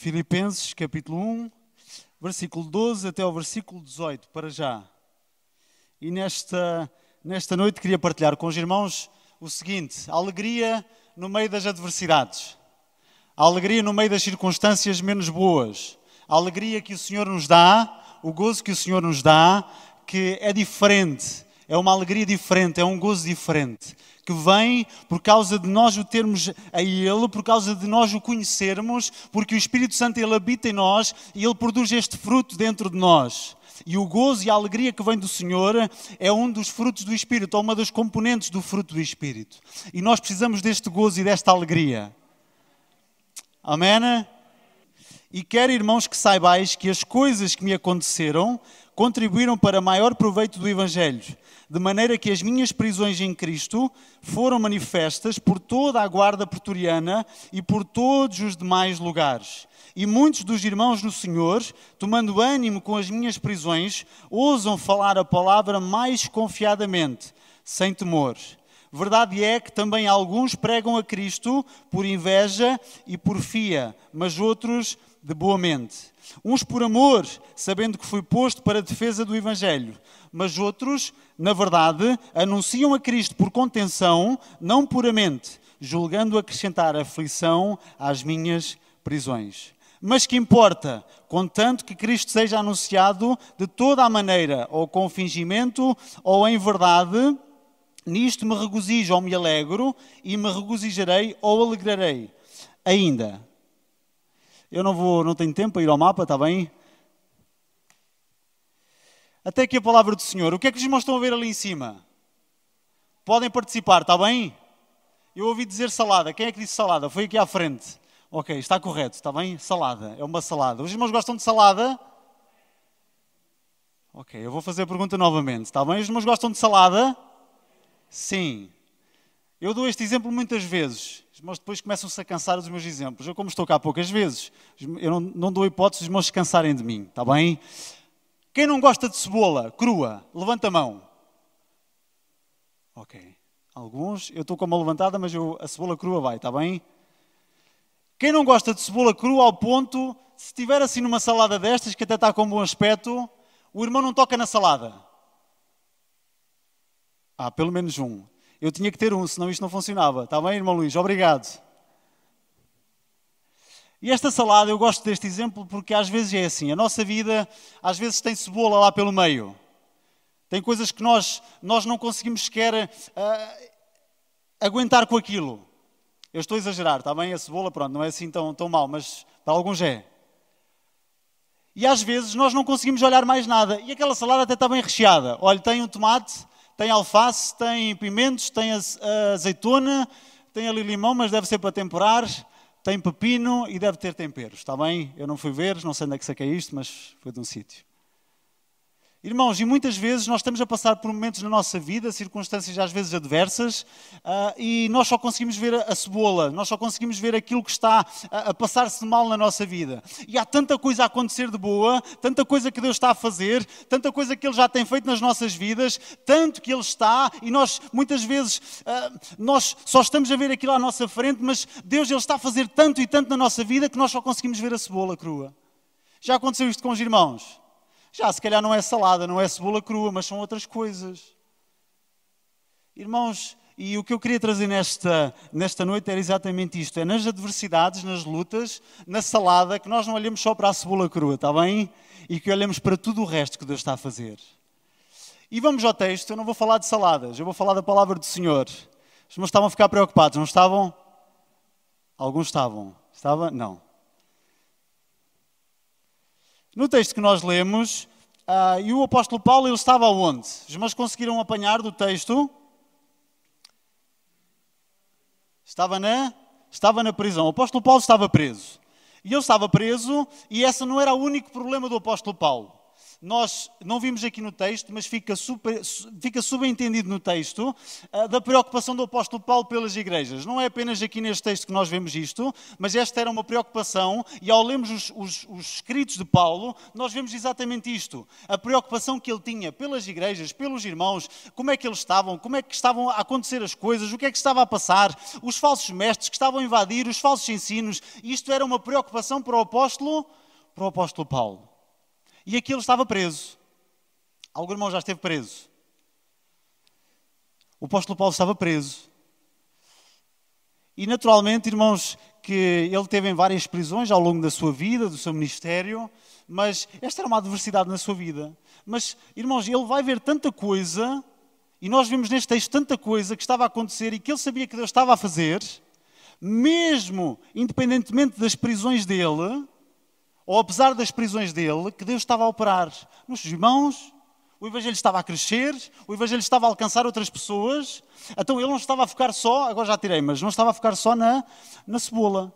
Filipenses capítulo 1, versículo 12 até o versículo 18, para já. E nesta, nesta noite queria partilhar com os irmãos o seguinte: alegria no meio das adversidades, a alegria no meio das circunstâncias menos boas, a alegria que o Senhor nos dá, o gozo que o Senhor nos dá, que é diferente é uma alegria diferente, é um gozo diferente, que vem por causa de nós o termos a Ele, por causa de nós o conhecermos, porque o Espírito Santo Ele habita em nós e Ele produz este fruto dentro de nós. E o gozo e a alegria que vem do Senhor é um dos frutos do Espírito, ou uma das componentes do fruto do Espírito. E nós precisamos deste gozo e desta alegria. Amém? E quero, irmãos, que saibais que as coisas que me aconteceram contribuíram para maior proveito do Evangelho, de maneira que as minhas prisões em Cristo foram manifestas por toda a guarda pretoriana e por todos os demais lugares. E muitos dos irmãos no Senhor, tomando ânimo com as minhas prisões, ousam falar a palavra mais confiadamente, sem temor. Verdade é que também alguns pregam a Cristo por inveja e por fia, mas outros de boa mente. Uns por amor, sabendo que fui posto para a defesa do Evangelho, mas outros, na verdade, anunciam a Cristo por contenção, não puramente, julgando acrescentar aflição às minhas prisões. Mas que importa, contanto que Cristo seja anunciado de toda a maneira, ou com fingimento, ou em verdade, nisto me regozijo ou me alegro, e me regozijarei ou alegrarei. Ainda, eu não vou, não tenho tempo para ir ao mapa, está bem? Até aqui a palavra do Senhor. O que é que os irmãos estão a ver ali em cima? Podem participar, está bem? Eu ouvi dizer salada. Quem é que disse salada? Foi aqui à frente. Ok, está correto, está bem? Salada, é uma salada. Os irmãos gostam de salada? Ok, eu vou fazer a pergunta novamente, está bem? Os irmãos gostam de salada? Sim. Eu dou este exemplo muitas vezes, mas depois começam-se a cansar dos meus exemplos. Eu, como estou cá poucas vezes, eu não, não dou hipótese dos meus se cansarem de mim, está bem? Quem não gosta de cebola crua, levanta a mão. Ok. Alguns, eu estou com uma levantada, mas eu, a cebola crua vai, está bem? Quem não gosta de cebola crua ao ponto, se estiver assim numa salada destas, que até está com um bom aspecto, o irmão não toca na salada. Há ah, pelo menos um. Eu tinha que ter um, senão isto não funcionava. Está bem, irmão Luís? Obrigado. E esta salada, eu gosto deste exemplo porque às vezes é assim. A nossa vida, às vezes, tem cebola lá pelo meio. Tem coisas que nós, nós não conseguimos sequer uh, aguentar com aquilo. Eu estou a exagerar, está bem? A cebola, pronto, não é assim tão, tão mal, mas para alguns é. E às vezes nós não conseguimos olhar mais nada. E aquela salada até está bem recheada. Olha, tem um tomate, tem alface, tem pimentos, tem azeitona, tem ali limão, mas deve ser para temperar, tem pepino e deve ter temperos, está bem? Eu não fui ver, não sei onde é que saquei isto, mas foi de um sítio. Irmãos, e muitas vezes nós estamos a passar por momentos na nossa vida, circunstâncias às vezes adversas, ah, e nós só conseguimos ver a cebola, nós só conseguimos ver aquilo que está a passar-se mal na nossa vida. E há tanta coisa a acontecer de boa, tanta coisa que Deus está a fazer, tanta coisa que Ele já tem feito nas nossas vidas, tanto que Ele está, e nós muitas vezes ah, nós só estamos a ver aquilo à nossa frente, mas Deus Ele está a fazer tanto e tanto na nossa vida que nós só conseguimos ver a cebola crua. Já aconteceu isto com os irmãos? Já se calhar não é salada, não é cebola crua, mas são outras coisas. Irmãos, e o que eu queria trazer nesta, nesta noite era exatamente isto: é nas adversidades, nas lutas, na salada, que nós não olhamos só para a cebola crua, está bem? E que olhamos para tudo o resto que Deus está a fazer. E vamos ao texto, eu não vou falar de saladas, eu vou falar da palavra do Senhor. Os irmãos estavam a ficar preocupados, não estavam? Alguns estavam. Estava? Não. No texto que nós lemos, uh, e o apóstolo Paulo ele estava onde? Os irmãos conseguiram apanhar do texto? Estava na, estava na prisão. O apóstolo Paulo estava preso. E ele estava preso, e esse não era o único problema do apóstolo Paulo nós não vimos aqui no texto, mas fica, super, fica subentendido no texto, ah, da preocupação do apóstolo Paulo pelas igrejas. Não é apenas aqui neste texto que nós vemos isto, mas esta era uma preocupação, e ao lermos os, os, os escritos de Paulo, nós vemos exatamente isto: a preocupação que ele tinha pelas igrejas, pelos irmãos, como é que eles estavam, como é que estavam a acontecer as coisas, o que é que estava a passar, os falsos mestres que estavam a invadir, os falsos ensinos. Isto era uma preocupação para o apóstolo, para o apóstolo Paulo. E aquilo estava preso. Algum irmão já esteve preso. O apóstolo Paulo estava preso. E naturalmente, irmãos, que ele teve em várias prisões ao longo da sua vida, do seu ministério, mas esta era uma adversidade na sua vida. Mas, irmãos, ele vai ver tanta coisa, e nós vemos neste texto tanta coisa que estava a acontecer e que ele sabia que Deus estava a fazer, mesmo independentemente das prisões dele, ou apesar das prisões dele, que Deus estava a operar nos seus irmãos, o Evangelho estava a crescer, o Evangelho estava a alcançar outras pessoas, então ele não estava a focar só, agora já tirei, mas não estava a focar só na, na cebola.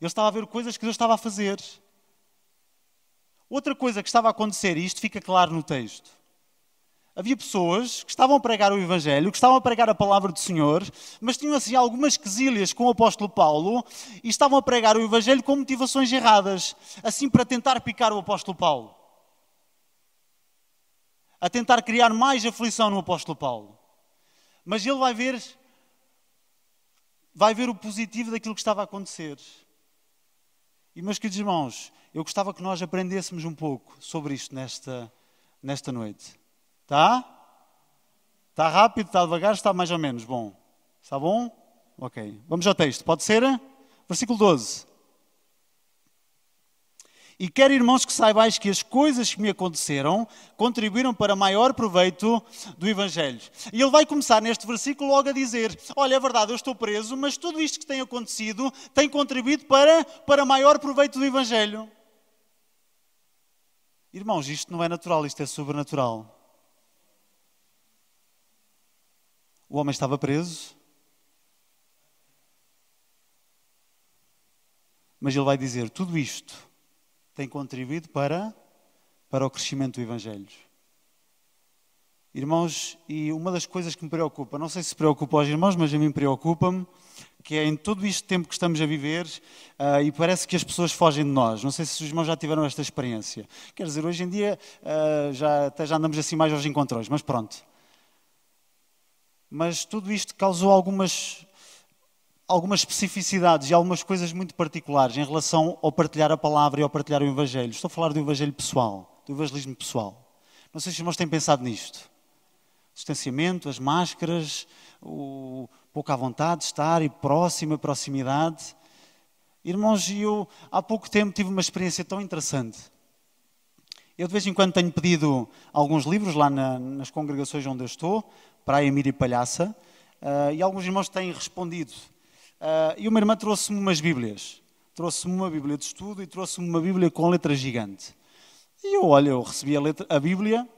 Ele estava a ver coisas que Deus estava a fazer. Outra coisa que estava a acontecer, e isto fica claro no texto, Havia pessoas que estavam a pregar o Evangelho, que estavam a pregar a palavra do Senhor, mas tinham assim algumas quesilhas com o apóstolo Paulo e estavam a pregar o Evangelho com motivações erradas, assim para tentar picar o apóstolo Paulo. A tentar criar mais aflição no apóstolo Paulo. Mas ele vai ver vai ver o positivo daquilo que estava a acontecer. E, meus queridos irmãos, eu gostava que nós aprendêssemos um pouco sobre isto nesta, nesta noite. Tá? Está rápido, está devagar, está mais ou menos bom. Está bom? Ok. Vamos ao texto. Pode ser? Versículo 12. E quero, irmãos, que saibais que as coisas que me aconteceram contribuíram para maior proveito do Evangelho. E ele vai começar neste versículo logo a dizer: Olha, é verdade, eu estou preso, mas tudo isto que tem acontecido tem contribuído para, para maior proveito do Evangelho. Irmãos, isto não é natural, isto é sobrenatural. O homem estava preso. Mas ele vai dizer: tudo isto tem contribuído para, para o crescimento do Evangelho. Irmãos, e uma das coisas que me preocupa, não sei se preocupa aos irmãos, mas a mim preocupa-me, que é em todo este tempo que estamos a viver uh, e parece que as pessoas fogem de nós. Não sei se os irmãos já tiveram esta experiência. Quer dizer, hoje em dia uh, já, até já andamos assim mais aos encontrões, mas pronto. Mas tudo isto causou algumas, algumas especificidades e algumas coisas muito particulares em relação ao partilhar a palavra e ao partilhar o Evangelho. Estou a falar do Evangelho pessoal, do evangelismo pessoal. Não sei se os irmãos têm pensado nisto. O distanciamento, as máscaras, o pouco à vontade de estar e próximo, a proximidade. Irmãos, eu há pouco tempo tive uma experiência tão interessante. Eu de vez em quando tenho pedido alguns livros lá na, nas congregações onde eu estou Praia Mira e Palhaça, uh, e alguns irmãos têm respondido. Uh, e uma irmã trouxe-me umas Bíblias. Trouxe-me uma Bíblia de estudo e trouxe-me uma Bíblia com letra gigante. E eu, olha, eu recebi a, letra, a Bíblia.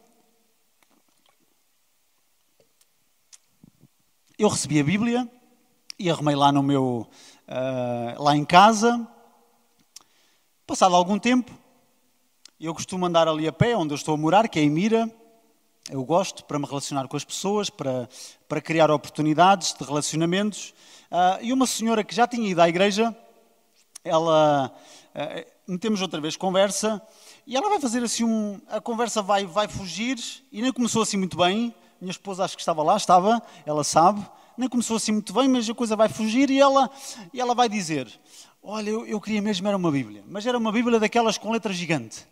Eu recebi a Bíblia e arrumei lá no meu. Uh, lá em casa. Passado algum tempo, eu costumo andar ali a pé, onde eu estou a morar, que é em Mira eu gosto para me relacionar com as pessoas, para, para criar oportunidades de relacionamentos. Uh, e uma senhora que já tinha ido à igreja, ela. Uh, metemos outra vez conversa e ela vai fazer assim um. A conversa vai, vai fugir e nem começou assim muito bem. Minha esposa acho que estava lá, estava, ela sabe. Nem começou assim muito bem, mas a coisa vai fugir e ela, e ela vai dizer: Olha, eu, eu queria mesmo era uma Bíblia, mas era uma Bíblia daquelas com letra gigante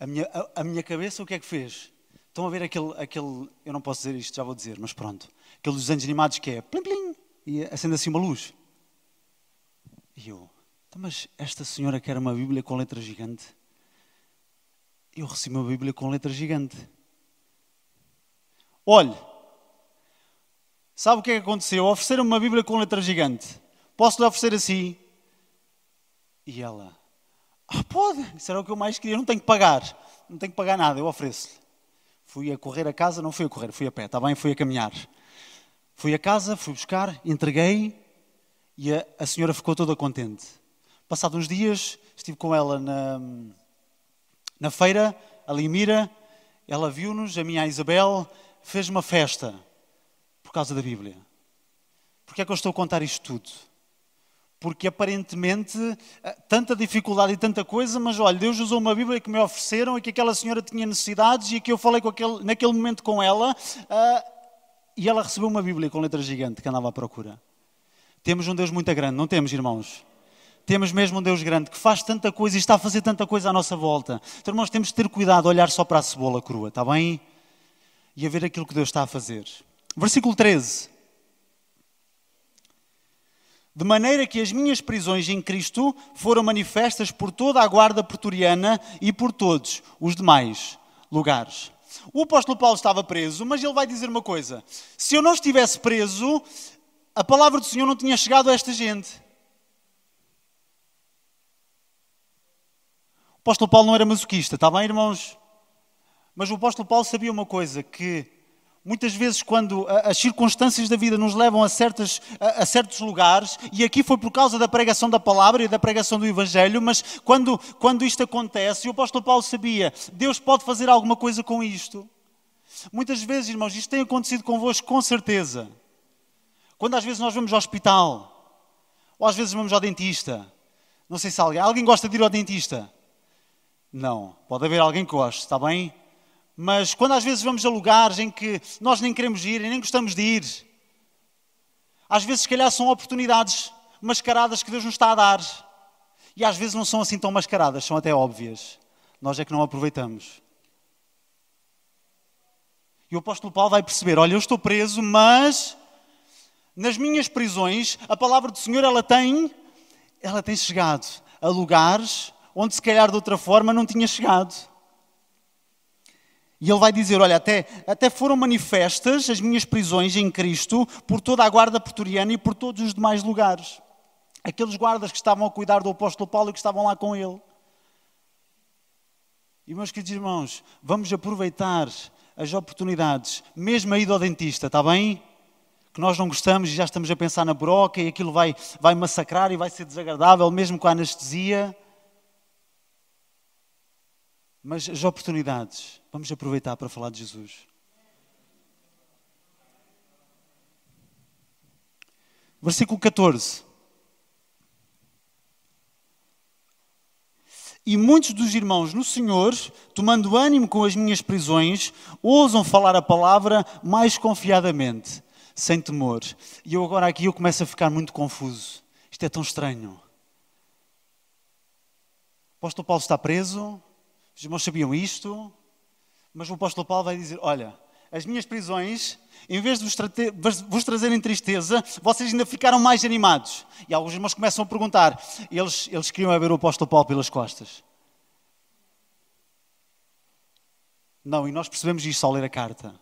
a minha, a, a, minha cabeça o que é que fez? Estão a ver aquele, aquele, eu não posso dizer isto, já vou dizer, mas pronto, aqueles desenhos animados que é plim plim e acende assim uma luz. E eu, tá, mas esta senhora quer uma Bíblia com letra gigante? Eu recebi uma Bíblia com letra gigante. Olhe, sabe o que é que aconteceu? Ofereceram-me uma Bíblia com letra gigante. Posso lhe oferecer assim? E ela, ah, pode, isso era o que eu mais queria, não tenho que pagar. Não tenho que pagar nada, eu ofereço-lhe. Fui a correr a casa, não fui a correr, fui a pé, está bem? Fui a caminhar. Fui a casa, fui buscar, entreguei e a, a senhora ficou toda contente. Passados uns dias, estive com ela na, na feira, ali em Mira, ela viu-nos, a minha Isabel, fez uma festa por causa da Bíblia. Porquê é que eu estou a contar isto tudo? porque aparentemente eh, tanta dificuldade e tanta coisa, mas olha, Deus usou uma Bíblia que me ofereceram e que aquela senhora tinha necessidades e que eu falei aquele, naquele momento com ela uh, e ela recebeu uma Bíblia com letra gigante que andava à procura. Temos um Deus muito grande, não temos, irmãos? Temos mesmo um Deus grande que faz tanta coisa e está a fazer tanta coisa à nossa volta. Então, irmãos, temos de ter cuidado, olhar só para a cebola crua, está bem? E a ver aquilo que Deus está a fazer. Versículo 13 de maneira que as minhas prisões em Cristo foram manifestas por toda a guarda pretoriana e por todos os demais lugares. O apóstolo Paulo estava preso, mas ele vai dizer uma coisa: se eu não estivesse preso, a palavra do Senhor não tinha chegado a esta gente. O apóstolo Paulo não era masoquista, está bem, irmãos? Mas o apóstolo Paulo sabia uma coisa: que Muitas vezes, quando as circunstâncias da vida nos levam a certos, a, certos lugares, e aqui foi por causa da pregação da palavra e da pregação do Evangelho, mas quando, quando isto acontece, o apóstolo Paulo sabia, Deus pode fazer alguma coisa com isto. Muitas vezes, irmãos, isto tem acontecido convosco com certeza. Quando às vezes nós vamos ao hospital, ou às vezes vamos ao dentista, não sei se alguém, alguém gosta de ir ao dentista? Não, pode haver alguém que goste, está bem? Mas quando às vezes vamos a lugares em que nós nem queremos ir e nem gostamos de ir, às vezes, se calhar, são oportunidades mascaradas que Deus nos está a dar. E às vezes não são assim tão mascaradas, são até óbvias. Nós é que não aproveitamos. E o apóstolo Paulo vai perceber: olha, eu estou preso, mas nas minhas prisões, a palavra do Senhor ela tem, ela tem chegado a lugares onde se calhar de outra forma não tinha chegado. E ele vai dizer: Olha, até, até foram manifestas as minhas prisões em Cristo por toda a guarda pretoriana e por todos os demais lugares. Aqueles guardas que estavam a cuidar do apóstolo Paulo e que estavam lá com ele. E, meus queridos irmãos, vamos aproveitar as oportunidades, mesmo a ida ao dentista, está bem? Que nós não gostamos e já estamos a pensar na broca e aquilo vai, vai massacrar e vai ser desagradável, mesmo com a anestesia. Mas as oportunidades Vamos aproveitar para falar de Jesus. Versículo 14. E muitos dos irmãos no Senhor, tomando ânimo com as minhas prisões, ousam falar a palavra mais confiadamente, sem temor. E eu agora aqui eu começo a ficar muito confuso. Isto é tão estranho. O apóstolo Paulo está preso, os irmãos sabiam isto, mas o apóstolo Paulo vai dizer: Olha, as minhas prisões, em vez de vos, vos trazerem tristeza, vocês ainda ficaram mais animados. E alguns irmãos começam a perguntar: Eles, eles queriam é ver o apóstolo Paulo pelas costas. Não, e nós percebemos isto ao ler a carta.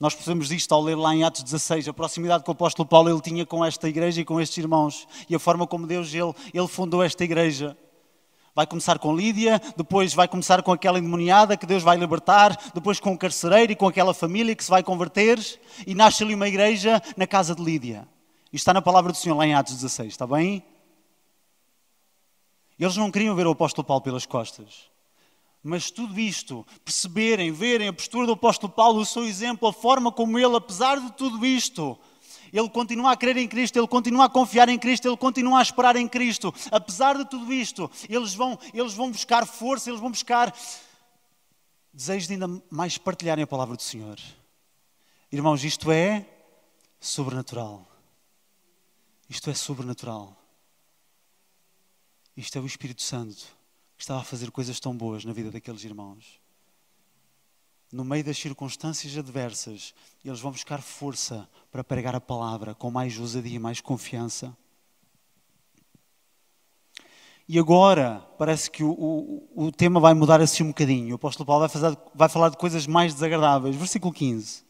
Nós percebemos isto ao ler lá em Atos 16, a proximidade que o apóstolo Paulo ele tinha com esta igreja e com estes irmãos, e a forma como Deus ele, ele fundou esta igreja. Vai começar com Lídia, depois vai começar com aquela endemoniada que Deus vai libertar, depois com o carcereiro e com aquela família que se vai converter, e nasce ali uma igreja na casa de Lídia. Isto está na palavra do Senhor lá em Atos 16, está bem? Eles não queriam ver o apóstolo Paulo pelas costas. Mas tudo isto, perceberem, verem a postura do apóstolo Paulo, o seu exemplo, a forma como ele, apesar de tudo isto, ele continua a crer em Cristo, ele continua a confiar em Cristo, ele continua a esperar em Cristo. Apesar de tudo isto, eles vão, eles vão buscar força, eles vão buscar desejo de ainda mais partilharem a palavra do Senhor. Irmãos, isto é sobrenatural. Isto é sobrenatural. Isto é o Espírito Santo que estava a fazer coisas tão boas na vida daqueles irmãos no meio das circunstâncias adversas, eles vão buscar força para pregar a palavra com mais ousadia, mais confiança. E agora, parece que o, o, o tema vai mudar assim um bocadinho. O apóstolo Paulo vai, fazer, vai falar de coisas mais desagradáveis. Versículo 15.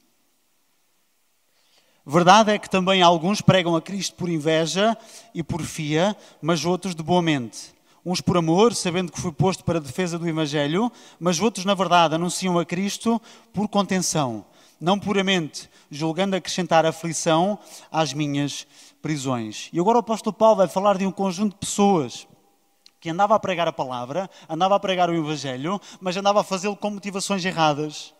Verdade é que também alguns pregam a Cristo por inveja e por fia, mas outros de boa mente uns por amor, sabendo que foi posto para a defesa do Evangelho, mas outros, na verdade, anunciam a Cristo por contenção, não puramente julgando acrescentar aflição às minhas prisões. E agora o apóstolo Paulo vai falar de um conjunto de pessoas que andava a pregar a palavra, andava a pregar o Evangelho, mas andava a fazê-lo com motivações erradas.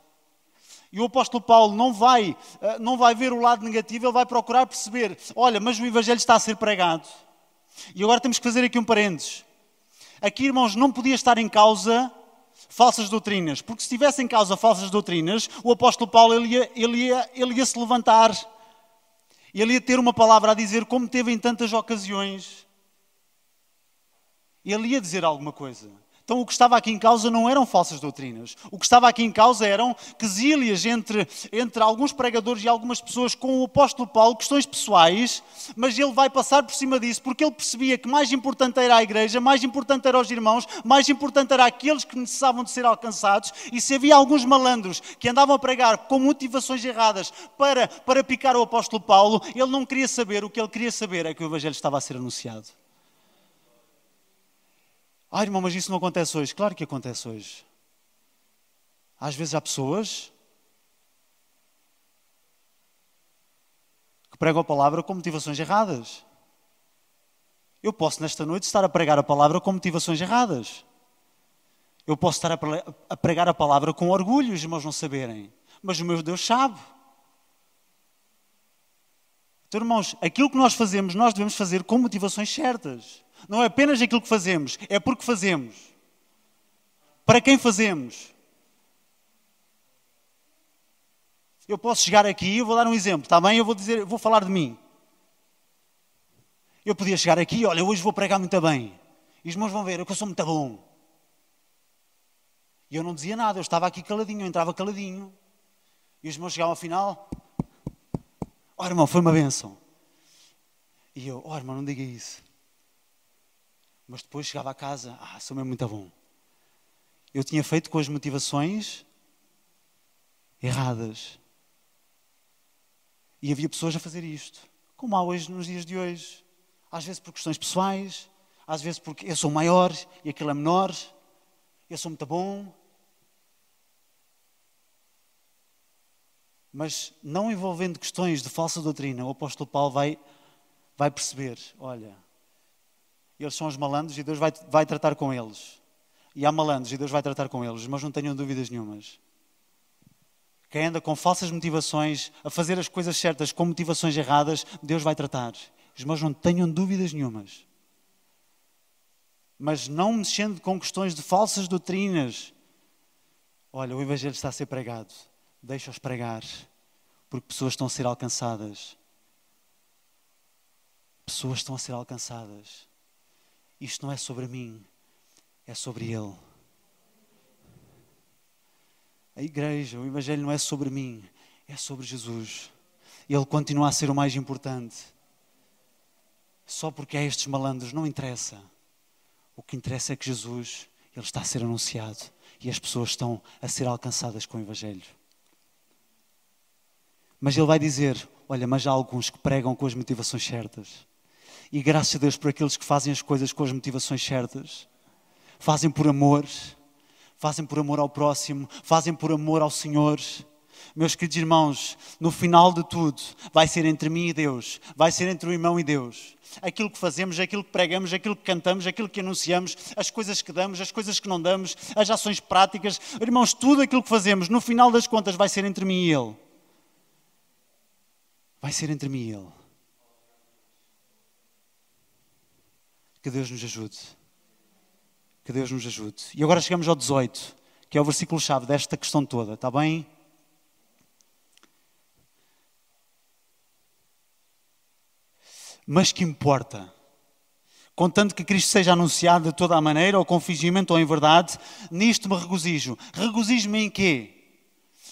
E o apóstolo Paulo não vai, eh, não vai ver o lado negativo, ele vai procurar perceber: olha, mas o Evangelho está a ser pregado. E agora temos que fazer aqui um parênteses. Aqui, irmãos, não podia estar em causa falsas doutrinas, porque se estivesse em causa falsas doutrinas, o apóstolo Paulo ele ia, ele ia, ele ia se levantar, ele ia ter uma palavra a dizer, como teve em tantas ocasiões. Ele ia dizer alguma coisa. Então, o que estava aqui em causa não eram falsas doutrinas. O que estava aqui em causa eram quesílias entre, entre alguns pregadores e algumas pessoas com o apóstolo Paulo, questões pessoais, mas ele vai passar por cima disso porque ele percebia que mais importante era a igreja, mais importante eram os irmãos, mais importante era aqueles que necessitavam de ser alcançados. E se havia alguns malandros que andavam a pregar com motivações erradas para, para picar o apóstolo Paulo, ele não queria saber. O que ele queria saber é que o evangelho estava a ser anunciado. Ah, irmão, mas isso não acontece hoje. Claro que acontece hoje. Às vezes há pessoas que pregam a palavra com motivações erradas. Eu posso, nesta noite, estar a pregar a palavra com motivações erradas. Eu posso estar a pregar a palavra com orgulho, os irmãos não saberem. Mas o meu Deus sabe. Então, irmãos, aquilo que nós fazemos, nós devemos fazer com motivações certas. Não é apenas aquilo que fazemos, é porque fazemos. Para quem fazemos? Eu posso chegar aqui, eu vou dar um exemplo, está bem? Eu vou dizer, vou falar de mim. Eu podia chegar aqui, olha, hoje vou pregar muito bem. E os meus vão ver, é eu sou muito bom. E eu não dizia nada, eu estava aqui caladinho, eu entrava caladinho. E os meus chegavam ao final, ó oh, irmão, foi uma benção. E eu, ó oh, irmão, não diga isso. Mas depois chegava a casa, ah, sou mesmo muito bom. Eu tinha feito com as motivações erradas. E havia pessoas a fazer isto, como há hoje nos dias de hoje. Às vezes por questões pessoais, às vezes porque eu sou maior e aquilo é menor, eu sou muito bom. Mas não envolvendo questões de falsa doutrina, o apóstolo Paulo vai, vai perceber: olha, eles são os malandros e Deus vai, vai tratar com eles. E há malandros e Deus vai tratar com eles, mas não tenham dúvidas nenhumas. Quem anda com falsas motivações, a fazer as coisas certas com motivações erradas, Deus vai tratar. Os meus não tenham dúvidas nenhumas. Mas não mexendo com questões de falsas doutrinas. Olha, o Evangelho está a ser pregado. Deixa-os pregar, porque pessoas estão a ser alcançadas. Pessoas estão a ser alcançadas. Isto não é sobre mim, é sobre Ele. A igreja, o Evangelho não é sobre mim, é sobre Jesus. Ele continua a ser o mais importante. Só porque há estes malandros, não interessa. O que interessa é que Jesus, Ele está a ser anunciado e as pessoas estão a ser alcançadas com o Evangelho. Mas Ele vai dizer: Olha, mas há alguns que pregam com as motivações certas. E graças a Deus por aqueles que fazem as coisas com as motivações certas, fazem por amor, fazem por amor ao próximo, fazem por amor ao Senhor. Meus queridos irmãos, no final de tudo, vai ser entre mim e Deus, vai ser entre o irmão e Deus. Aquilo que fazemos, aquilo que pregamos, aquilo que cantamos, aquilo que anunciamos, as coisas que damos, as coisas que não damos, as ações práticas, irmãos, tudo aquilo que fazemos, no final das contas, vai ser entre mim e Ele. Vai ser entre mim e Ele. Que Deus nos ajude. Que Deus nos ajude. E agora chegamos ao 18, que é o versículo-chave desta questão toda, está bem? Mas que importa? Contanto que Cristo seja anunciado de toda a maneira, ou com fingimento ou em verdade, nisto me regozijo. Regozijo-me em quê?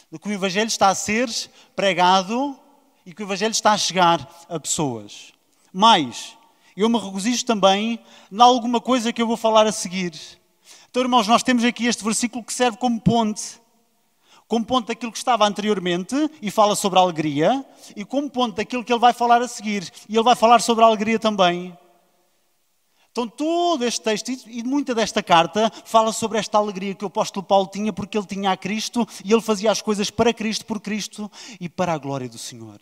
de que o Evangelho está a ser pregado e que o Evangelho está a chegar a pessoas. Mais, eu me regozijo também em alguma coisa que eu vou falar a seguir. Então, irmãos, nós temos aqui este versículo que serve como ponte. Como ponto daquilo que estava anteriormente e fala sobre a alegria, e como ponto daquilo que ele vai falar a seguir, e ele vai falar sobre a alegria também. Então, todo este texto e muita desta carta fala sobre esta alegria que o apóstolo Paulo tinha, porque ele tinha a Cristo e ele fazia as coisas para Cristo, por Cristo e para a glória do Senhor.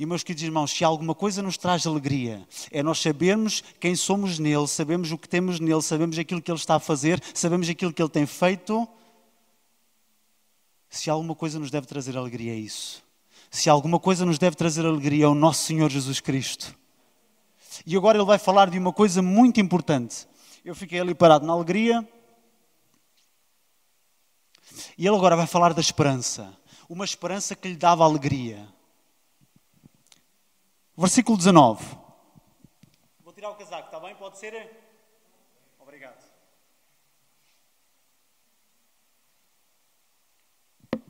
E meus queridos irmãos, se alguma coisa nos traz alegria, é nós sabermos quem somos nele, sabemos o que temos nele, sabemos aquilo que ele está a fazer, sabemos aquilo que ele tem feito. Se alguma coisa nos deve trazer alegria, é isso. Se alguma coisa nos deve trazer alegria, é o nosso Senhor Jesus Cristo. E agora ele vai falar de uma coisa muito importante. Eu fiquei ali parado na alegria. E ele agora vai falar da esperança. Uma esperança que lhe dava alegria versículo 19. Vou tirar o casaco, está bem? Pode ser? Obrigado.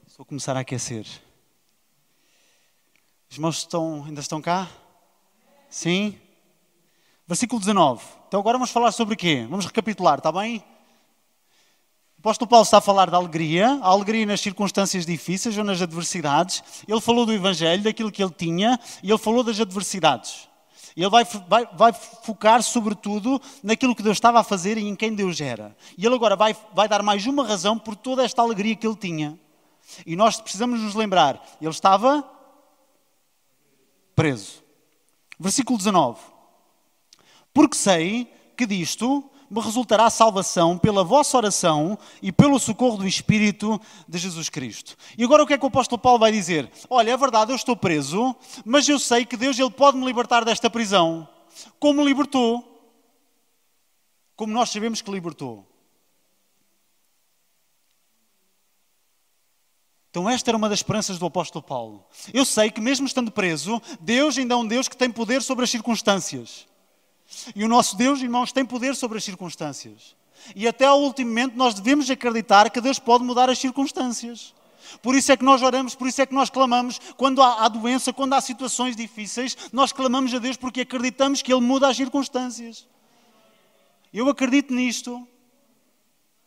Estou a começar a aquecer. Os irmãos estão, ainda estão cá? Sim? Versículo 19. Então agora vamos falar sobre o quê? Vamos recapitular, está bem? O apóstolo Paulo está a falar da alegria, a alegria nas circunstâncias difíceis ou nas adversidades. Ele falou do Evangelho, daquilo que ele tinha, e ele falou das adversidades. Ele vai, vai, vai focar, sobretudo, naquilo que Deus estava a fazer e em quem Deus era. E ele agora vai, vai dar mais uma razão por toda esta alegria que ele tinha. E nós precisamos nos lembrar: ele estava preso. Versículo 19: Porque sei que disto me resultará salvação pela vossa oração e pelo socorro do Espírito de Jesus Cristo. E agora o que é que o apóstolo Paulo vai dizer? Olha, é verdade, eu estou preso, mas eu sei que Deus ele pode me libertar desta prisão. Como libertou? Como nós sabemos que libertou. Então, esta era uma das esperanças do apóstolo Paulo. Eu sei que, mesmo estando preso, Deus ainda é um Deus que tem poder sobre as circunstâncias. E o nosso Deus, irmãos, tem poder sobre as circunstâncias. E até ao último momento nós devemos acreditar que Deus pode mudar as circunstâncias. Por isso é que nós oramos, por isso é que nós clamamos. Quando há, há doença, quando há situações difíceis, nós clamamos a Deus porque acreditamos que Ele muda as circunstâncias. Eu acredito nisto.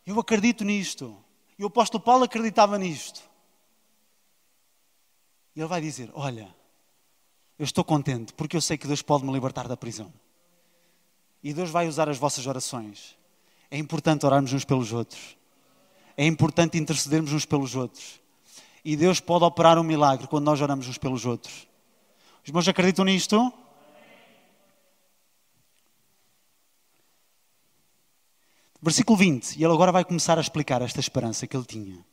Eu acredito nisto. E o apóstolo Paulo acreditava nisto. E ele vai dizer: Olha, eu estou contente porque eu sei que Deus pode me libertar da prisão. E Deus vai usar as vossas orações. É importante orarmos uns pelos outros. É importante intercedermos uns pelos outros. E Deus pode operar um milagre quando nós oramos uns pelos outros. Os irmãos acreditam nisto? Versículo 20. E ele agora vai começar a explicar esta esperança que ele tinha.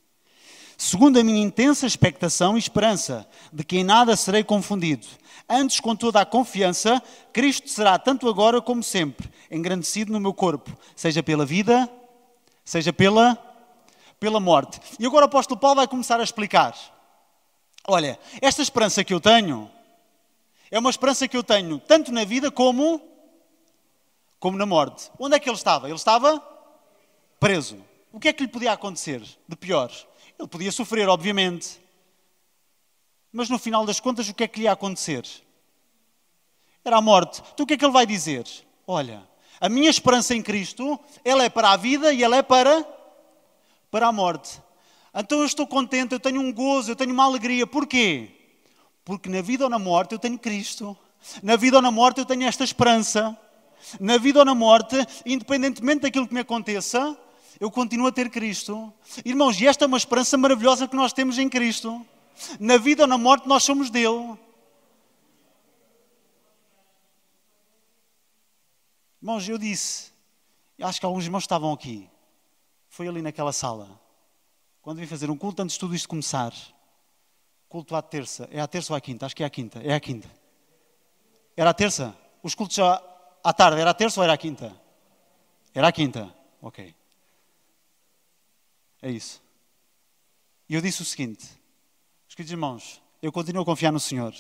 Segundo a minha intensa expectação e esperança de que em nada serei confundido, antes com toda a confiança, Cristo será tanto agora como sempre engrandecido no meu corpo, seja pela vida, seja pela pela morte. E agora o apóstolo Paulo vai começar a explicar. Olha, esta esperança que eu tenho é uma esperança que eu tenho tanto na vida como como na morte. Onde é que ele estava? Ele estava preso. O que é que lhe podia acontecer de pior? Ele podia sofrer, obviamente. Mas no final das contas, o que é que lhe ia acontecer? Era a morte. Então o que é que ele vai dizer? Olha, a minha esperança em Cristo, ela é para a vida e ela é para, para a morte. Então eu estou contente, eu tenho um gozo, eu tenho uma alegria. Porquê? Porque na vida ou na morte eu tenho Cristo. Na vida ou na morte eu tenho esta esperança. Na vida ou na morte, independentemente daquilo que me aconteça, eu continuo a ter Cristo. Irmãos, e esta é uma esperança maravilhosa que nós temos em Cristo. Na vida ou na morte, nós somos dele. Irmãos, eu disse, acho que alguns irmãos estavam aqui, foi ali naquela sala, quando vim fazer um culto antes de tudo isto começar. Culto à terça, é à terça ou à quinta? Acho que é à quinta, é à quinta. Era à terça? Os cultos à, à tarde, era à terça ou era à quinta? Era à quinta, ok. É isso. E eu disse o seguinte: Os queridos irmãos, eu continuo a confiar no Senhor.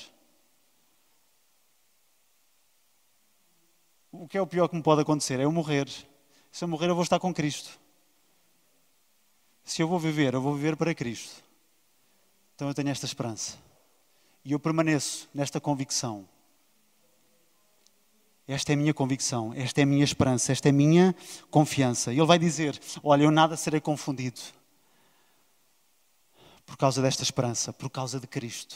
O que é o pior que me pode acontecer? É eu morrer. Se eu morrer, eu vou estar com Cristo. Se eu vou viver, eu vou viver para Cristo. Então eu tenho esta esperança. E eu permaneço nesta convicção esta é a minha convicção, esta é a minha esperança, esta é a minha confiança. E ele vai dizer: Olha, eu nada serei confundido por causa desta esperança, por causa de Cristo.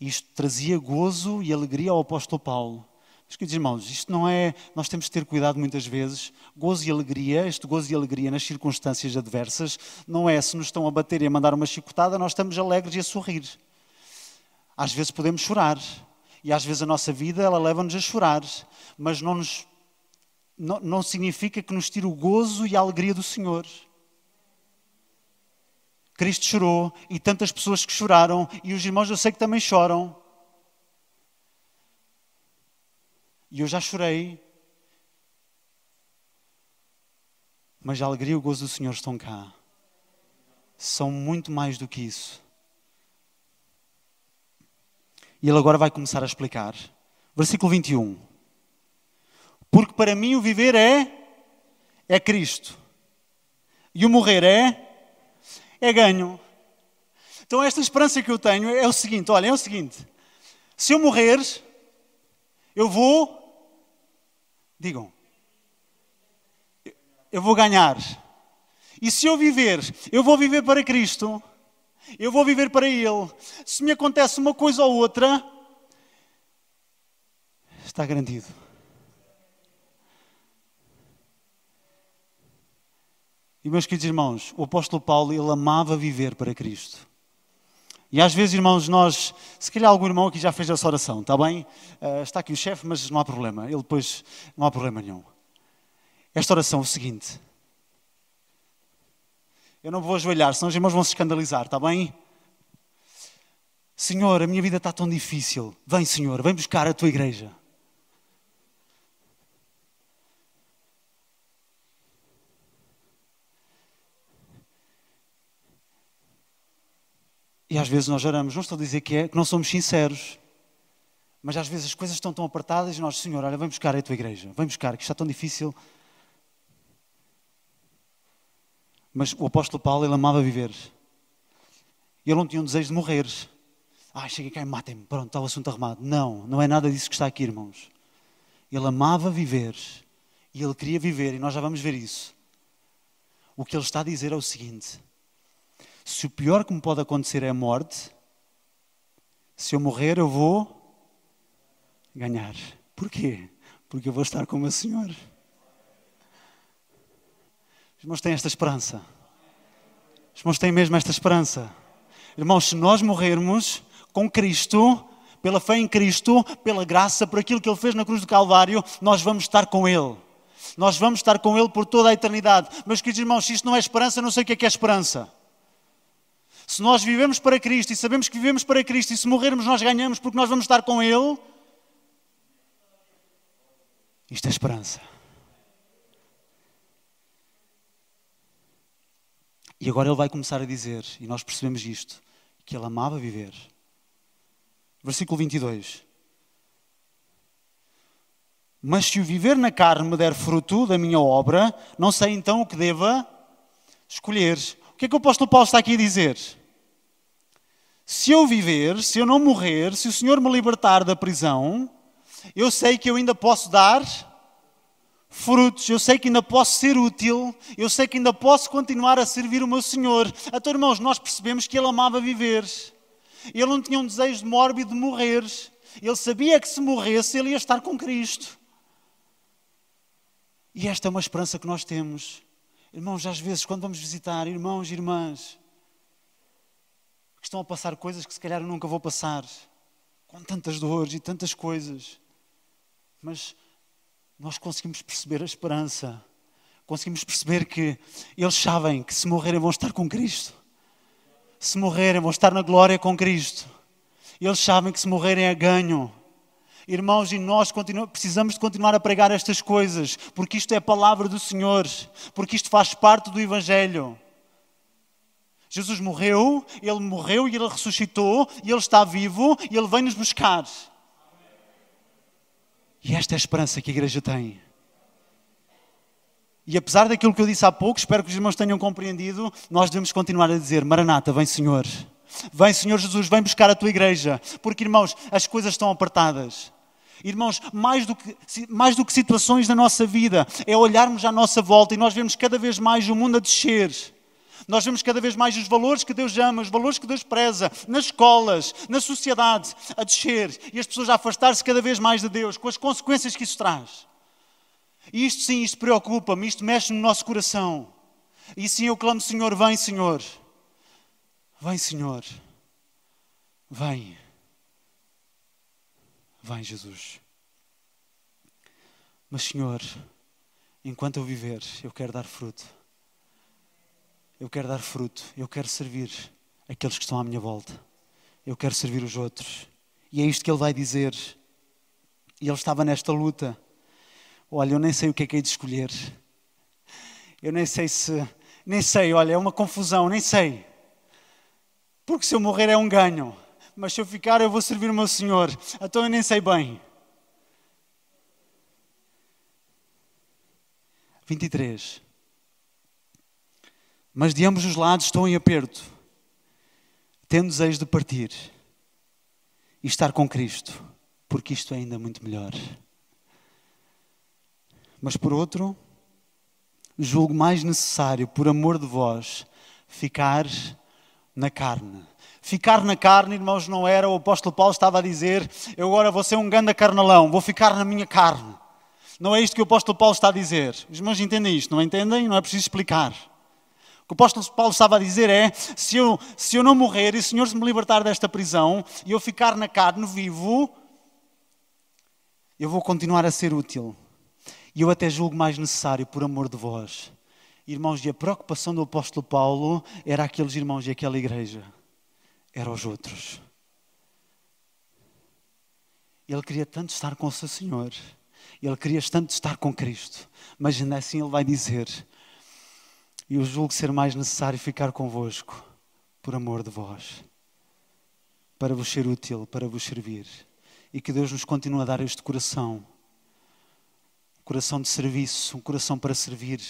Isto trazia gozo e alegria ao apóstolo Paulo. Mas, queridos irmãos, isto não é. Nós temos de ter cuidado muitas vezes. Gozo e alegria, este gozo e alegria nas circunstâncias adversas, não é se nos estão a bater e a mandar uma chicotada, nós estamos alegres e a sorrir. Às vezes podemos chorar, e às vezes a nossa vida ela leva-nos a chorar, mas não, nos, não, não significa que nos tire o gozo e a alegria do Senhor. Cristo chorou e tantas pessoas que choraram, e os irmãos eu sei que também choram. E eu já chorei. Mas a alegria e o gozo do Senhor estão cá. São muito mais do que isso. E ele agora vai começar a explicar. Versículo 21. Porque para mim o viver é é Cristo. E o morrer é é ganho. Então esta esperança que eu tenho é o seguinte, olha, é o seguinte. Se eu morrer, eu vou digam. Eu vou ganhar. E se eu viver, eu vou viver para Cristo. Eu vou viver para Ele. Se me acontece uma coisa ou outra, está garantido. E meus queridos irmãos, o apóstolo Paulo, ele amava viver para Cristo. E às vezes, irmãos, nós, se calhar algum irmão aqui já fez essa oração, está bem? Uh, está aqui o chefe, mas não há problema. Ele depois, não há problema nenhum. Esta oração é o seguinte: eu não vou ajoelhar, senão os irmãos vão se escandalizar, está bem? Senhor, a minha vida está tão difícil. Vem, Senhor, vem buscar a tua igreja. E às vezes nós oramos, não estou a dizer que é, que não somos sinceros. Mas às vezes as coisas estão tão apertadas e nós, Senhor, olha, vem buscar a tua igreja, vem buscar, que está tão difícil, Mas o apóstolo Paulo, ele amava viver. Ele não tinha um desejo de morrer. Ah, cheguei cá e matem-me. Pronto, está o assunto arrumado. Não, não é nada disso que está aqui, irmãos. Ele amava viver. E ele queria viver. E nós já vamos ver isso. O que ele está a dizer é o seguinte: se o pior que me pode acontecer é a morte, se eu morrer, eu vou ganhar. Porquê? Porque eu vou estar com o meu Senhor. Os irmãos têm esta esperança. Os irmãos têm mesmo esta esperança. Irmãos, se nós morrermos com Cristo, pela fé em Cristo, pela graça, por aquilo que Ele fez na cruz do Calvário, nós vamos estar com Ele. Nós vamos estar com Ele por toda a eternidade. Meus queridos irmãos, se isto não é esperança, não sei o que é que é esperança. Se nós vivemos para Cristo e sabemos que vivemos para Cristo e se morrermos nós ganhamos porque nós vamos estar com Ele, isto é esperança. E agora ele vai começar a dizer, e nós percebemos isto, que ele amava viver. Versículo 22. Mas se o viver na carne me der fruto da minha obra, não sei então o que deva escolher. O que é que o apóstolo Paulo está aqui a dizer? Se eu viver, se eu não morrer, se o Senhor me libertar da prisão, eu sei que eu ainda posso dar frutos, eu sei que ainda posso ser útil, eu sei que ainda posso continuar a servir o meu Senhor. a então, teu irmãos, nós percebemos que ele amava viver. Ele não tinha um desejo mórbido de morrer. Ele sabia que se morresse, ele ia estar com Cristo. E esta é uma esperança que nós temos. Irmãos, às vezes, quando vamos visitar irmãos e irmãs que estão a passar coisas que se calhar eu nunca vou passar, com tantas dores e tantas coisas, mas nós conseguimos perceber a esperança, conseguimos perceber que eles sabem que se morrerem vão estar com Cristo, se morrerem vão estar na glória com Cristo, eles sabem que se morrerem é ganho. Irmãos, e nós precisamos de continuar a pregar estas coisas, porque isto é a palavra do Senhor, porque isto faz parte do Evangelho. Jesus morreu, ele morreu e ele ressuscitou, e ele está vivo, e ele vem nos buscar. E esta é a esperança que a igreja tem. E apesar daquilo que eu disse há pouco, espero que os irmãos tenham compreendido, nós devemos continuar a dizer: Maranata, vem Senhor. Vem Senhor Jesus, vem buscar a tua igreja. Porque, irmãos, as coisas estão apertadas. Irmãos, mais do, que, mais do que situações da nossa vida, é olharmos à nossa volta e nós vemos cada vez mais o mundo a descer nós vemos cada vez mais os valores que Deus ama, os valores que Deus preza, nas escolas, na sociedade, a descer e as pessoas a afastar-se cada vez mais de Deus, com as consequências que isso traz. E isto sim, isto preocupa-me, isto mexe no nosso coração. E sim, eu clamo, Senhor, vem, Senhor. Vem, Senhor. Vem. Vem, Jesus. Mas, Senhor, enquanto eu viver, eu quero dar fruto. Eu quero dar fruto, eu quero servir aqueles que estão à minha volta, eu quero servir os outros. E é isto que ele vai dizer. E ele estava nesta luta. Olha, eu nem sei o que é que hei de escolher. Eu nem sei se. Nem sei, olha, é uma confusão, nem sei. Porque se eu morrer é um ganho, mas se eu ficar eu vou servir o meu Senhor. Então eu nem sei bem. 23 mas de ambos os lados estão em aperto, tendo desejo de partir e estar com Cristo, porque isto é ainda muito melhor. Mas por outro, julgo mais necessário, por amor de vós, ficar na carne. Ficar na carne, irmãos, não era, o apóstolo Paulo estava a dizer, eu agora vou ser um ganda carnalão, vou ficar na minha carne. Não é isto que o apóstolo Paulo está a dizer. Os irmãos entendem isto, não entendem? Não é preciso explicar. O apóstolo Paulo estava a dizer é: se eu, se eu não morrer e o Senhor se me libertar desta prisão e eu ficar na carne vivo, eu vou continuar a ser útil. E eu até julgo mais necessário por amor de vós. Irmãos, e a preocupação do apóstolo Paulo era aqueles irmãos e aquela igreja, era os outros. Ele queria tanto estar com o seu Senhor, ele queria tanto estar com Cristo, mas ainda assim ele vai dizer: e eu julgo ser mais necessário ficar convosco por amor de vós, para vos ser útil, para vos servir. E que Deus nos continue a dar este coração, coração de serviço, um coração para servir,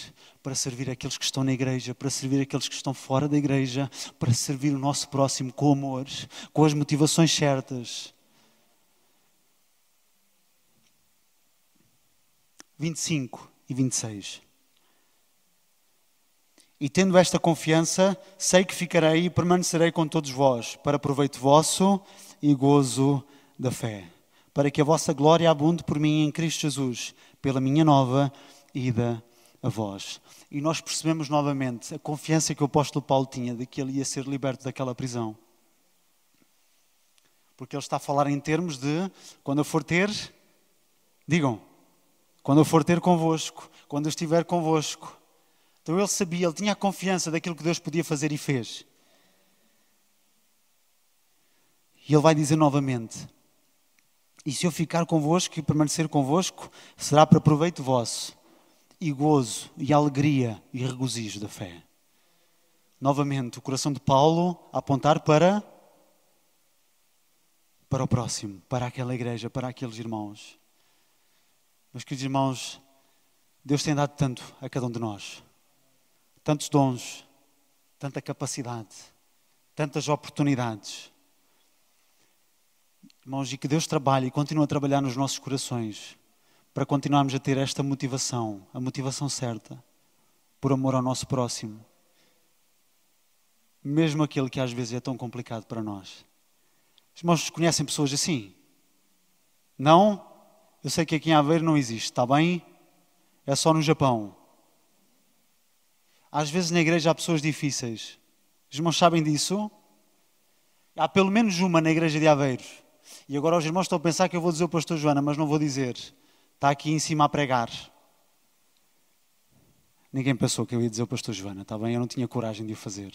para servir aqueles que estão na igreja, para servir aqueles que estão fora da igreja, para servir o nosso próximo com amor, com as motivações certas. 25 e 26. E tendo esta confiança, sei que ficarei e permanecerei com todos vós, para proveito vosso e gozo da fé, para que a vossa glória abunde por mim em Cristo Jesus, pela minha nova ida a vós. E nós percebemos novamente a confiança que o apóstolo Paulo tinha de que ele ia ser liberto daquela prisão. Porque ele está a falar em termos de quando eu for ter, digam, quando eu for ter convosco, quando eu estiver convosco, então ele sabia, ele tinha a confiança daquilo que Deus podia fazer e fez. E ele vai dizer novamente: E se eu ficar convosco e permanecer convosco, será para proveito vosso, e gozo, e alegria, e regozijo da fé. Novamente, o coração de Paulo a apontar para para o próximo, para aquela igreja, para aqueles irmãos. Meus queridos irmãos, Deus tem dado tanto a cada um de nós tantos dons, tanta capacidade, tantas oportunidades. Irmãos, e que Deus trabalhe e continue a trabalhar nos nossos corações para continuarmos a ter esta motivação, a motivação certa, por amor ao nosso próximo. Mesmo aquele que às vezes é tão complicado para nós. irmãos conhecem pessoas assim? Não? Eu sei que aqui em Aveiro não existe, está bem? É só no Japão. Às vezes na igreja há pessoas difíceis. Os irmãos sabem disso? Há pelo menos uma na igreja de Aveiro. E agora os irmãos estão a pensar que eu vou dizer o pastor Joana, mas não vou dizer. Está aqui em cima a pregar. Ninguém pensou que eu ia dizer o pastor Joana, está bem? Eu não tinha coragem de o fazer.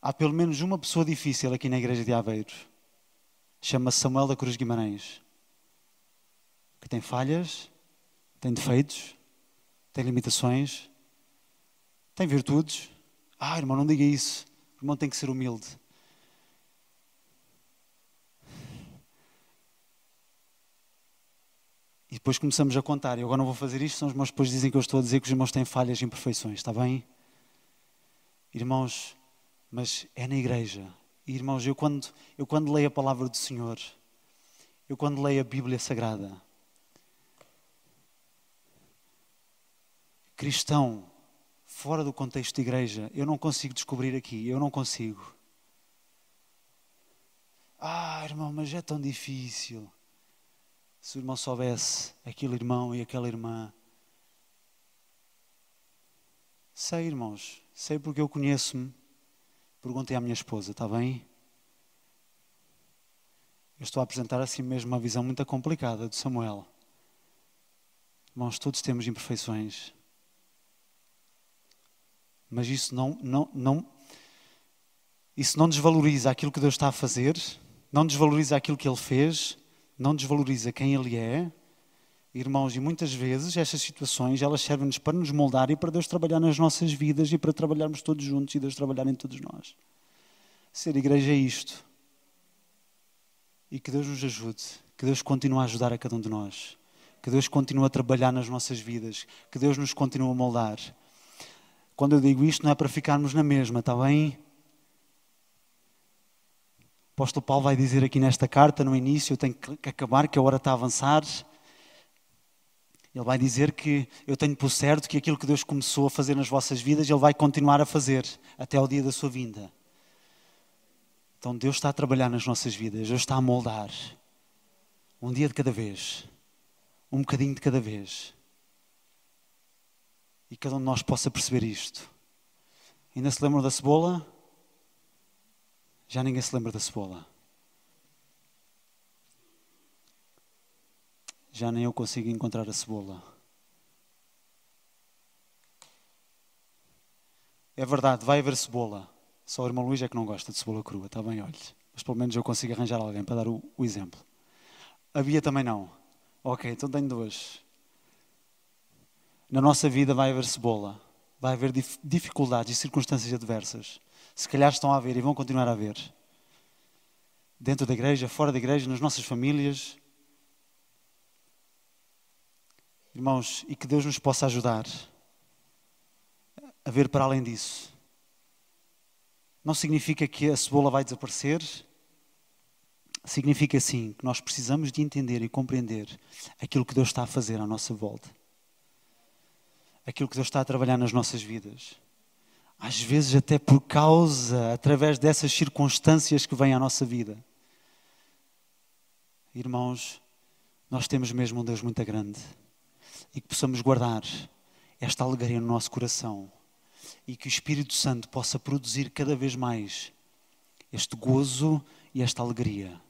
Há pelo menos uma pessoa difícil aqui na igreja de Aveiro. Chama-se Samuel da Cruz Guimarães. Que tem falhas, tem defeitos, tem limitações, tem virtudes. Ah, irmão, não diga isso. O irmão tem que ser humilde. E depois começamos a contar. Eu agora não vou fazer isto, senão os meus depois dizem que eu estou a dizer que os irmãos têm falhas e imperfeições, está bem? Irmãos, mas é na igreja. irmãos, eu quando, eu quando leio a palavra do Senhor, eu quando leio a Bíblia Sagrada, cristão, fora do contexto de igreja, eu não consigo descobrir aqui, eu não consigo. Ah, irmão, mas é tão difícil. Se o irmão soubesse aquele irmão e aquela irmã. Sei, irmãos, sei porque eu conheço-me. Perguntei à minha esposa, está bem? Eu estou a apresentar a si mesmo uma visão muito complicada de Samuel. Irmãos, todos temos imperfeições mas isso não, não, não, isso não desvaloriza aquilo que Deus está a fazer, não desvaloriza aquilo que Ele fez, não desvaloriza quem Ele é. Irmãos, e muitas vezes estas situações elas servem-nos para nos moldar e para Deus trabalhar nas nossas vidas e para trabalharmos todos juntos e Deus trabalhar em todos nós. Ser igreja é isto. E que Deus nos ajude, que Deus continue a ajudar a cada um de nós, que Deus continue a trabalhar nas nossas vidas, que Deus nos continue a moldar. Quando eu digo isto, não é para ficarmos na mesma, está bem? O apóstolo Paulo vai dizer aqui nesta carta, no início, eu tenho que acabar, que a hora está a avançar. Ele vai dizer que eu tenho por certo que aquilo que Deus começou a fazer nas vossas vidas, Ele vai continuar a fazer até o dia da sua vinda. Então Deus está a trabalhar nas nossas vidas, Deus está a moldar. Um dia de cada vez, um bocadinho de cada vez e cada um de nós possa perceber isto. Ainda se lembram da cebola? Já ninguém se lembra da cebola. Já nem eu consigo encontrar a cebola. É verdade, vai haver cebola. Só o irmão Luís é que não gosta de cebola crua, está bem, olhe. Mas pelo menos eu consigo arranjar alguém para dar o, o exemplo. Havia também não. Ok, então tenho duas na nossa vida vai haver cebola, vai haver dificuldades e circunstâncias adversas. Se calhar estão a haver e vão continuar a haver. Dentro da igreja, fora da igreja, nas nossas famílias. Irmãos, e que Deus nos possa ajudar a ver para além disso. Não significa que a cebola vai desaparecer, significa sim que nós precisamos de entender e compreender aquilo que Deus está a fazer à nossa volta aquilo que Deus está a trabalhar nas nossas vidas. Às vezes, até por causa, através dessas circunstâncias que vêm à nossa vida. Irmãos, nós temos mesmo um Deus muito grande e que possamos guardar esta alegria no nosso coração e que o Espírito Santo possa produzir cada vez mais este gozo e esta alegria.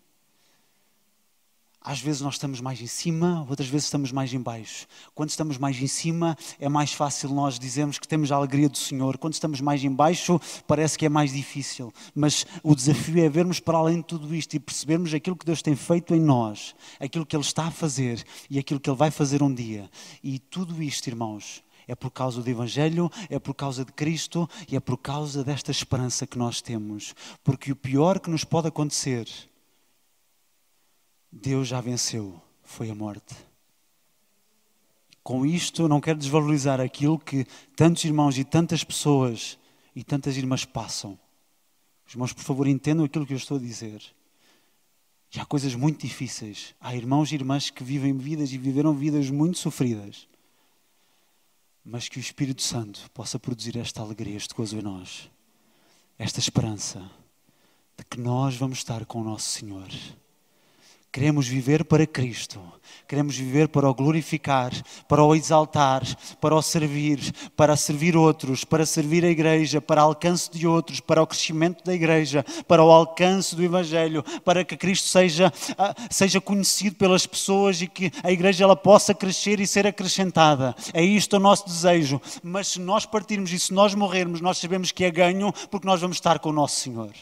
Às vezes nós estamos mais em cima, outras vezes estamos mais em baixo. Quando estamos mais em cima, é mais fácil nós dizermos que temos a alegria do Senhor. Quando estamos mais em baixo, parece que é mais difícil. Mas o desafio é vermos para além de tudo isto e percebermos aquilo que Deus tem feito em nós, aquilo que Ele está a fazer e aquilo que Ele vai fazer um dia. E tudo isto, irmãos, é por causa do Evangelho, é por causa de Cristo e é por causa desta esperança que nós temos. Porque o pior que nos pode acontecer Deus já venceu, foi a morte. Com isto, não quero desvalorizar aquilo que tantos irmãos e tantas pessoas e tantas irmãs passam. Os irmãos, por favor, entendam aquilo que eu estou a dizer. E há coisas muito difíceis. Há irmãos e irmãs que vivem vidas e viveram vidas muito sofridas. Mas que o Espírito Santo possa produzir esta alegria, este gozo em nós, esta esperança de que nós vamos estar com o nosso Senhor. Queremos viver para Cristo, queremos viver para o glorificar, para o exaltar, para o servir, para servir outros, para servir a igreja, para o alcance de outros, para o crescimento da igreja, para o alcance do Evangelho, para que Cristo seja, ah, seja conhecido pelas pessoas e que a igreja ela possa crescer e ser acrescentada. É isto o nosso desejo. Mas se nós partirmos e se nós morrermos, nós sabemos que é ganho porque nós vamos estar com o nosso Senhor.